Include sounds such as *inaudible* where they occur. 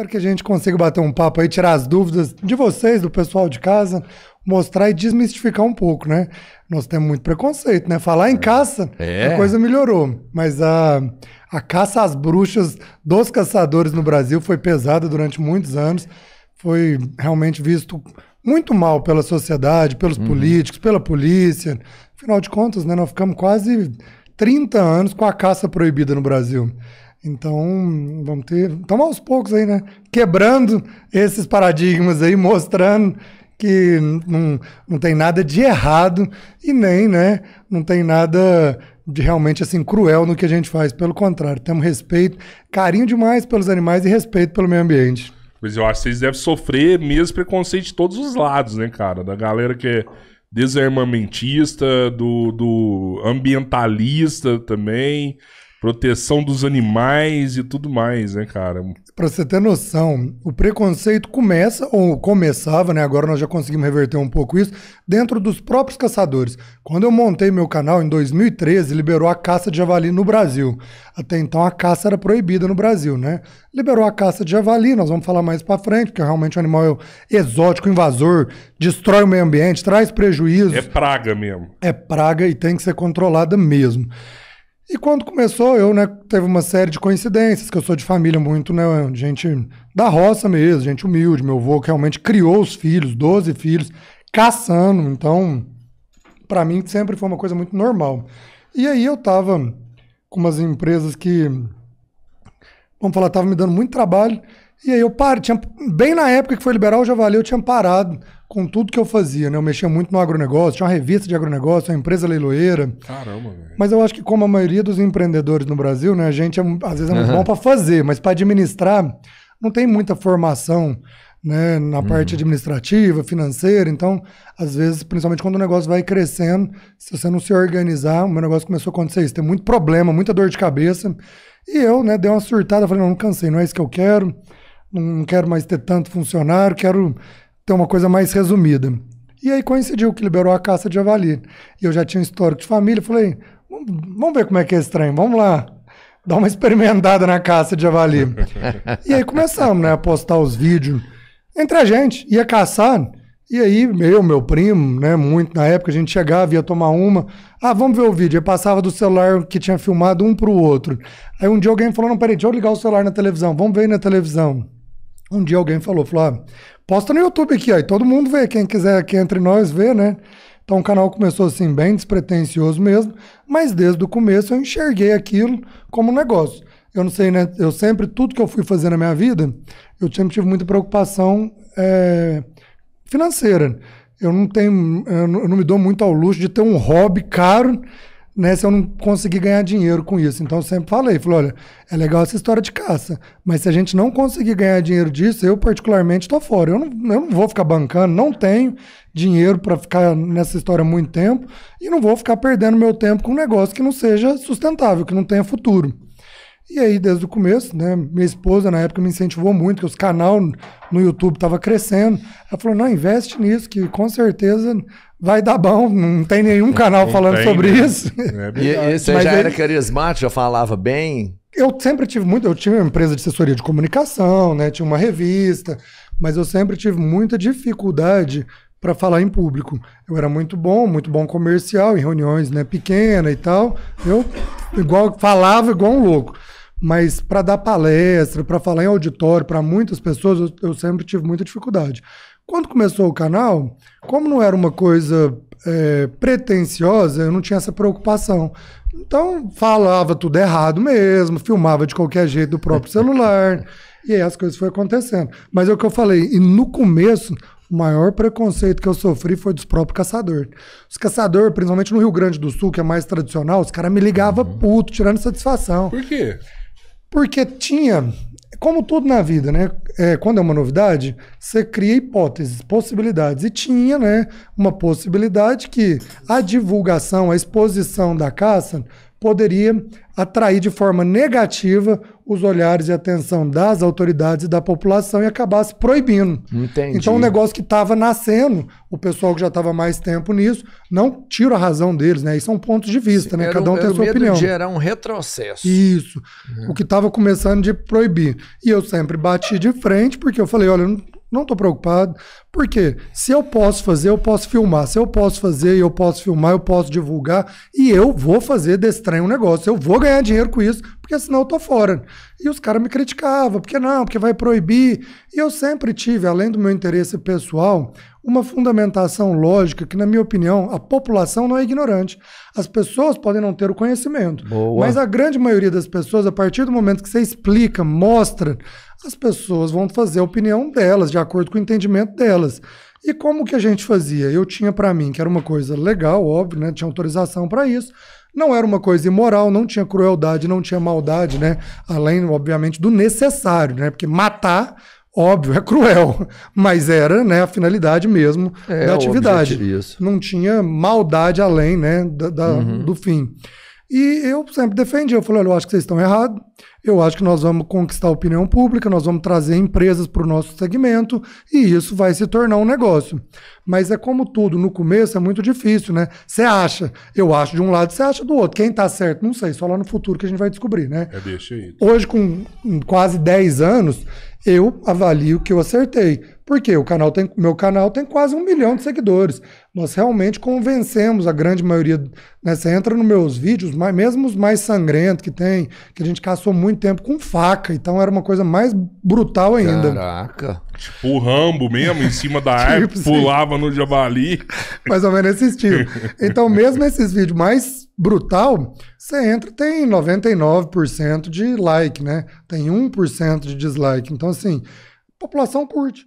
Espero que a gente consiga bater um papo aí, tirar as dúvidas de vocês, do pessoal de casa, mostrar e desmistificar um pouco, né? Nós temos muito preconceito, né? Falar em é. caça, é. a coisa melhorou. Mas a, a caça às bruxas dos caçadores no Brasil foi pesada durante muitos anos. Foi realmente visto muito mal pela sociedade, pelos uhum. políticos, pela polícia. Afinal de contas, né, nós ficamos quase 30 anos com a caça proibida no Brasil. Então, vamos ter. Estamos aos poucos aí, né? Quebrando esses paradigmas aí, mostrando que não, não tem nada de errado e nem, né, não tem nada de realmente assim cruel no que a gente faz. Pelo contrário, temos respeito, carinho demais pelos animais e respeito pelo meio ambiente. pois eu acho que vocês devem sofrer mesmo preconceito de todos os lados, né, cara? Da galera que é desarmamentista, do, do ambientalista também proteção dos animais e tudo mais, né, cara? Pra você ter noção, o preconceito começa, ou começava, né? Agora nós já conseguimos reverter um pouco isso, dentro dos próprios caçadores. Quando eu montei meu canal em 2013, liberou a caça de javali no Brasil. Até então a caça era proibida no Brasil, né? Liberou a caça de javali, nós vamos falar mais pra frente, porque realmente um animal é exótico, invasor, destrói o meio ambiente, traz prejuízo. É praga mesmo. É praga e tem que ser controlada mesmo. E quando começou, eu, né, teve uma série de coincidências, que eu sou de família muito, né, gente da roça mesmo, gente humilde. Meu avô que realmente criou os filhos, 12 filhos, caçando. Então, para mim sempre foi uma coisa muito normal. E aí eu tava com umas empresas que, vamos falar, tava me dando muito trabalho. E aí eu parei, bem na época que foi liberal o Javali, eu tinha parado com tudo que eu fazia, né? Eu mexia muito no agronegócio, tinha uma revista de agronegócio, uma empresa leiloeira. Caramba, velho. Mas eu acho que como a maioria dos empreendedores no Brasil, né? A gente é, às vezes é muito uhum. bom para fazer, mas para administrar não tem muita formação, né? Na uhum. parte administrativa, financeira. Então, às vezes, principalmente quando o negócio vai crescendo, se você não se organizar, o meu negócio começou a acontecer isso. Tem muito problema, muita dor de cabeça. E eu, né? Dei uma surtada, falei, não, não cansei, não é isso que eu quero. Não quero mais ter tanto funcionário, quero ter uma coisa mais resumida. E aí coincidiu que liberou a caça de javali. E eu já tinha um histórico de família, falei, vamos ver como é que é esse trem, vamos lá. Dar uma experimentada na caça de javali. *laughs* e aí começamos, né, a postar os vídeos entre a gente, ia caçar. E aí, eu, meu primo, né, muito na época, a gente chegava, ia tomar uma. Ah, vamos ver o vídeo. Eu passava do celular que tinha filmado um pro outro. Aí um dia alguém falou: não, peraí, deixa eu ligar o celular na televisão, vamos ver aí na televisão. Um dia alguém falou, falou, ah, posta no YouTube aqui, aí todo mundo vê, quem quiser aqui entre nós vê, né? Então o canal começou assim, bem despretensioso mesmo, mas desde o começo eu enxerguei aquilo como um negócio. Eu não sei, né? Eu sempre, tudo que eu fui fazer na minha vida, eu sempre tive muita preocupação é, financeira. Eu não tenho, eu não me dou muito ao luxo de ter um hobby caro nessa né, eu não consegui ganhar dinheiro com isso. Então eu sempre falei, falei, olha, é legal essa história de caça, mas se a gente não conseguir ganhar dinheiro disso, eu particularmente estou fora. Eu não, eu não vou ficar bancando, não tenho dinheiro para ficar nessa história muito tempo e não vou ficar perdendo meu tempo com um negócio que não seja sustentável, que não tenha futuro. E aí, desde o começo, né, minha esposa na época me incentivou muito, que os canal no YouTube estava crescendo. Ela falou: não, investe nisso, que com certeza vai dar bom. Não tem nenhum canal não falando tem, sobre né? isso. É *laughs* e, e, você Mas já era carismático, já falava bem? Eu sempre tive muito. Eu tinha uma empresa de assessoria de comunicação, né? Tinha uma revista, mas eu sempre tive muita dificuldade para falar em público. Eu era muito bom, muito bom comercial, em reuniões né, pequena e tal. Eu igual falava igual um louco. Mas para dar palestra, para falar em auditório, para muitas pessoas, eu, eu, sempre tive muita dificuldade. Quando começou o canal, como não era uma coisa é, pretensiosa, eu não tinha essa preocupação. Então, falava tudo errado mesmo, filmava de qualquer jeito do próprio celular. *laughs* e aí as coisas foram acontecendo. Mas é o que eu falei, e no começo, o maior preconceito que eu sofri foi dos próprios caçadores. Os caçadores, principalmente no Rio Grande do Sul, que é mais tradicional, os caras me ligavam uhum. puto, tirando satisfação. Por quê? Porque tinha, como tudo na vida, né? É, quando é uma novidade, você cria hipóteses, possibilidades. E tinha, né? Uma possibilidade que a divulgação, a exposição da caça poderia atrair de forma negativa os olhares e atenção das autoridades e da população e acabasse proibindo. Entendi. Então, um negócio que estava nascendo, o pessoal que já estava mais tempo nisso, não tiro a razão deles, né? Isso são é pontos de vista, Sim, né? Cada um, um tem a sua medo opinião. De gerar um retrocesso. Isso. O que estava começando de proibir. E eu sempre bati de frente, porque eu falei: olha, não não estou preocupado, porque se eu posso fazer, eu posso filmar. Se eu posso fazer, eu posso filmar, eu posso divulgar. E eu vou fazer desse trem um negócio. Eu vou ganhar dinheiro com isso, porque senão eu estou fora. E os caras me criticavam, porque não, porque vai proibir. E eu sempre tive, além do meu interesse pessoal, uma fundamentação lógica que, na minha opinião, a população não é ignorante. As pessoas podem não ter o conhecimento. Boa. Mas a grande maioria das pessoas, a partir do momento que você explica, mostra as pessoas vão fazer a opinião delas, de acordo com o entendimento delas. E como que a gente fazia? Eu tinha para mim que era uma coisa legal, óbvio, né? Tinha autorização para isso. Não era uma coisa imoral, não tinha crueldade, não tinha maldade, né? Além, obviamente, do necessário, né? Porque matar, óbvio, é cruel, *laughs* mas era, né, a finalidade mesmo é, da atividade. Não tinha maldade além, né, da, da uhum. do fim. E eu sempre defendi, eu falei, olha, eu acho que vocês estão errados, eu acho que nós vamos conquistar a opinião pública, nós vamos trazer empresas para o nosso segmento e isso vai se tornar um negócio. Mas é como tudo, no começo é muito difícil, né? Você acha, eu acho de um lado, você acha do outro. Quem está certo, não sei, só lá no futuro que a gente vai descobrir, né? É, deixa aí. Hoje, com quase 10 anos, eu avalio que eu acertei porque o canal tem, meu canal tem quase um milhão de seguidores. Nós realmente convencemos a grande maioria. Né? Você entra nos meus vídeos, mas mesmo os mais sangrentos que tem, que a gente caçou muito tempo com faca. Então era uma coisa mais brutal ainda. Caraca. Tipo o Rambo mesmo, em cima da *laughs* árvore, tipo, pulava no jabali *laughs* Mais ou menos esse estilo. Então, mesmo esses vídeos mais brutal, você entra tem 99% de like, né? Tem 1% de dislike. Então, assim, a população curte.